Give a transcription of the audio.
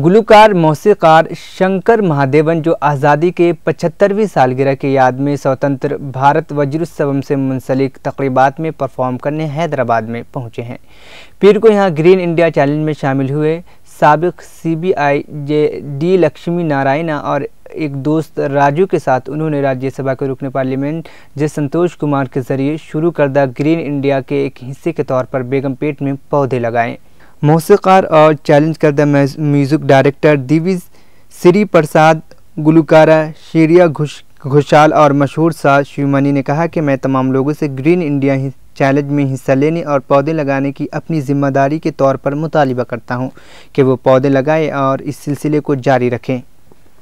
गुलकार मौसीकार शंकर महादेवन जो आज़ादी के 75वीं सालगिरह की याद में स्वतंत्र भारत वज्रोत्सवम से मुंसलिक तकरीबा में परफॉर्म करने हैदराबाद में पहुंचे हैं पीर को यहां ग्रीन इंडिया चैलेंज में शामिल हुए सबक CBI J D Lakshmi Narayan और एक दोस्त राजू के साथ उन्होंने राज्यसभा के रुकने पार्लियामेंट जय संतोष कुमार के जरिए शुरू करदा ग्रीन इंडिया के एक हिस्से के तौर पर बेगमपेट में पौधे लगाएं मौसीकार और चैलेंज करदा म्यूज़िक डायरेक्टर दिवी श्री प्रसाद गुलकारा शेरिया घुश घोषाल और मशहूर साज शिवमणि ने कहा कि मैं तमाम लोगों से ग्रीन इंडिया चैलेंज में हिस्सा लेने और पौधे लगाने की अपनी जिम्मेदारी के तौर पर मुतालबा करता हूँ कि वो पौधे लगाएं और इस सिलसिले को जारी रखें